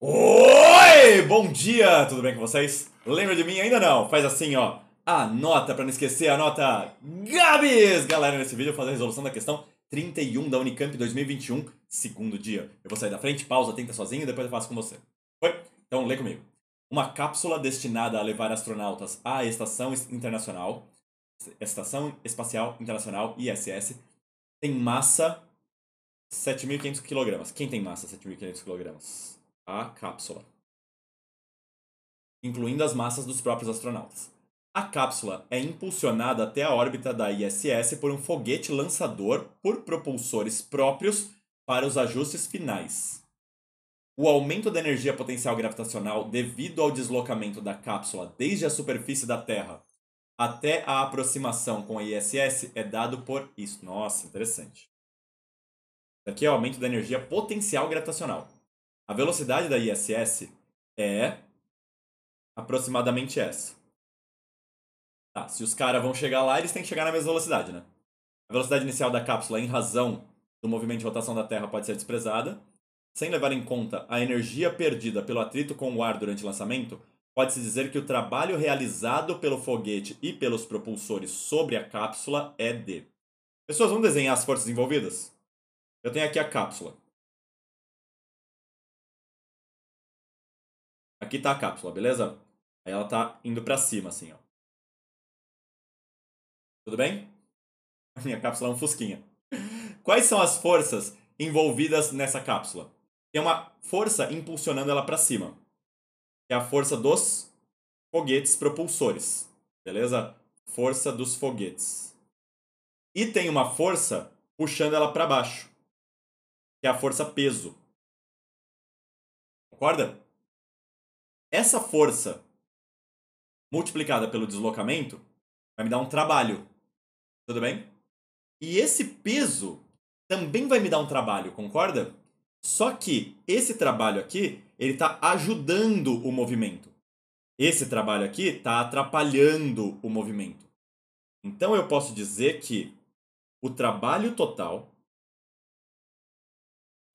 Oi! Bom dia! Tudo bem com vocês? Lembra de mim? Ainda não? Faz assim, ó. Anota para não esquecer, anota Gabs! Galera, nesse vídeo eu vou fazer a resolução da questão 31 da Unicamp 2021, segundo dia. Eu vou sair da frente, pausa, tenta sozinho e depois eu faço com você. Foi? Então lê comigo. Uma cápsula destinada a levar astronautas à Estação Internacional, Estação Espacial Internacional, ISS, tem massa 7.500 kg. Quem tem massa 7.500 kg? a cápsula, incluindo as massas dos próprios astronautas. A cápsula é impulsionada até a órbita da ISS por um foguete lançador por propulsores próprios para os ajustes finais. O aumento da energia potencial gravitacional devido ao deslocamento da cápsula desde a superfície da Terra até a aproximação com a ISS é dado por isso. Nossa, interessante. Aqui é o aumento da energia potencial gravitacional. A velocidade da ISS é aproximadamente essa. Tá, se os caras vão chegar lá, eles têm que chegar na mesma velocidade, né? A velocidade inicial da cápsula, em razão do movimento de rotação da Terra, pode ser desprezada. Sem levar em conta a energia perdida pelo atrito com o ar durante o lançamento, pode-se dizer que o trabalho realizado pelo foguete e pelos propulsores sobre a cápsula é de. Pessoas, vamos desenhar as forças envolvidas? Eu tenho aqui a cápsula. Aqui tá a cápsula, beleza? Aí ela tá indo para cima, assim, ó. Tudo bem? A minha cápsula é um fusquinha. Quais são as forças envolvidas nessa cápsula? Tem uma força impulsionando ela para cima. Que é a força dos foguetes propulsores. Beleza? Força dos foguetes. E tem uma força puxando ela para baixo. Que é a força peso. Concorda? Essa força multiplicada pelo deslocamento vai me dar um trabalho. Tudo bem? E esse peso também vai me dar um trabalho, concorda? Só que esse trabalho aqui, ele está ajudando o movimento. Esse trabalho aqui está atrapalhando o movimento. Então eu posso dizer que o trabalho total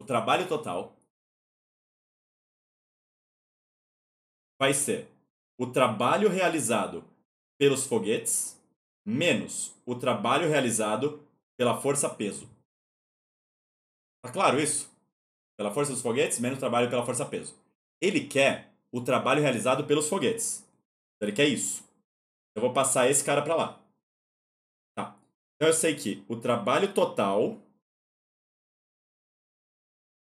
o trabalho total vai ser o trabalho realizado pelos foguetes menos o trabalho realizado pela força-peso. Tá claro isso? Pela força dos foguetes menos o trabalho pela força-peso. Ele quer o trabalho realizado pelos foguetes. Ele quer isso. Eu vou passar esse cara para lá. Tá. Então eu sei que o trabalho total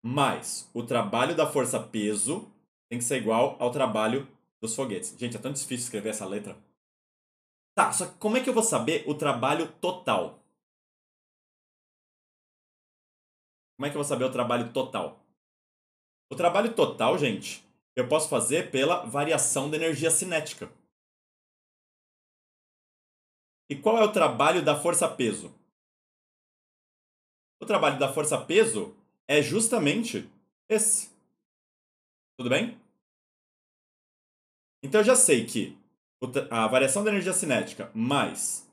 mais o trabalho da força peso tem que ser igual ao trabalho dos foguetes. Gente, é tão difícil escrever essa letra. Tá, só que como é que eu vou saber o trabalho total? Como é que eu vou saber o trabalho total? O trabalho total, gente, eu posso fazer pela variação da energia cinética. E qual é o trabalho da força-peso? O trabalho da força-peso é justamente esse. Tudo bem? Então eu já sei que a variação da energia cinética mais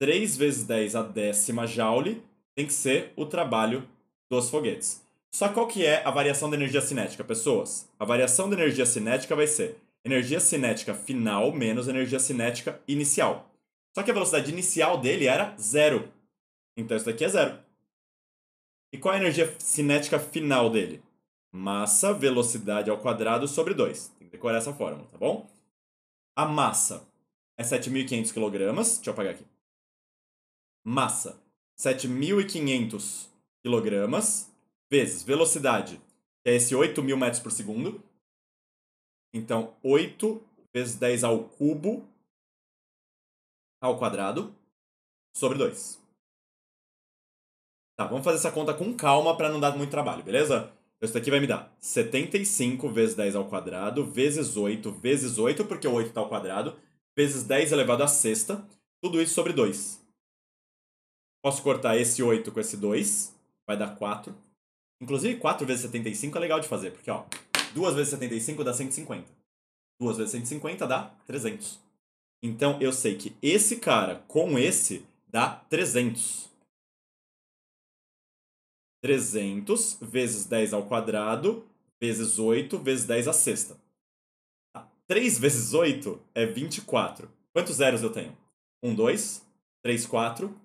3 vezes 10 a décima joule tem que ser o trabalho dos foguetes. Só qual que é a variação da energia cinética, pessoas? A variação da energia cinética vai ser energia cinética final menos energia cinética inicial. Só que a velocidade inicial dele era zero. Então isso daqui é zero. E qual é a energia cinética final dele? massa velocidade ao quadrado sobre 2. Tem que decorar essa fórmula, tá bom? A massa é 7.500 kg. Deixa eu apagar aqui. Massa, 7.500 kg vezes velocidade, que é esse 8.000 metros por segundo. Então, 8 vezes 10 ao cubo ao quadrado sobre 2. Tá, vamos fazer essa conta com calma para não dar muito trabalho, beleza? Isso daqui vai me dar 75 vezes 10 ao quadrado, vezes 8, vezes 8, porque o 8 está ao quadrado, vezes 10 elevado à sexta, tudo isso sobre 2. Posso cortar esse 8 com esse 2, vai dar 4. Inclusive, 4 vezes 75 é legal de fazer, porque ó, 2 vezes 75 dá 150. 2 vezes 150 dá 300. Então, eu sei que esse cara com esse dá 300. 300 vezes 10 ao quadrado, vezes 8, vezes 10 à sexta. 3 tá, vezes 8 é 24. Quantos zeros eu tenho? 1, 2, 3, 4,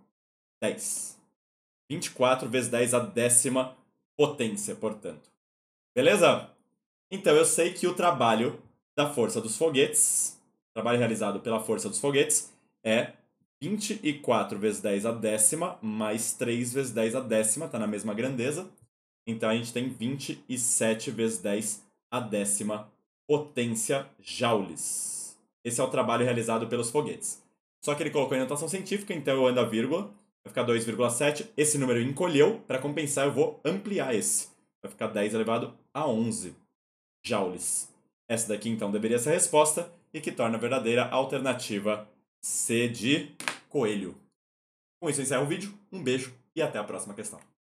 10. 24 vezes 10 à décima potência, portanto. Beleza? Então eu sei que o trabalho da força dos foguetes, trabalho realizado pela força dos foguetes, é 24 vezes 10 a décima, mais 3 vezes 10 a décima, está na mesma grandeza. Então a gente tem 27 vezes 10 a décima potência joules. Esse é o trabalho realizado pelos foguetes. Só que ele colocou em notação científica, então eu ando a vírgula, vai ficar 2,7. Esse número encolheu, para compensar eu vou ampliar esse. Vai ficar 10 elevado a 11 joules. Essa daqui então deveria ser a resposta e que torna verdadeira a alternativa C de coelho. Com isso, eu encerro o vídeo. Um beijo e até a próxima questão.